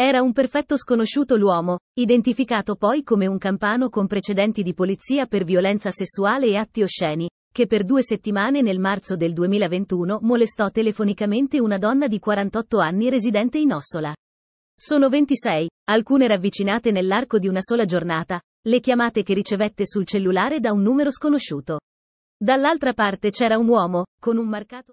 Era un perfetto sconosciuto l'uomo, identificato poi come un campano con precedenti di polizia per violenza sessuale e atti osceni, che per due settimane nel marzo del 2021 molestò telefonicamente una donna di 48 anni residente in Ossola. Sono 26, alcune ravvicinate nell'arco di una sola giornata, le chiamate che ricevette sul cellulare da un numero sconosciuto. Dall'altra parte c'era un uomo, con un marcato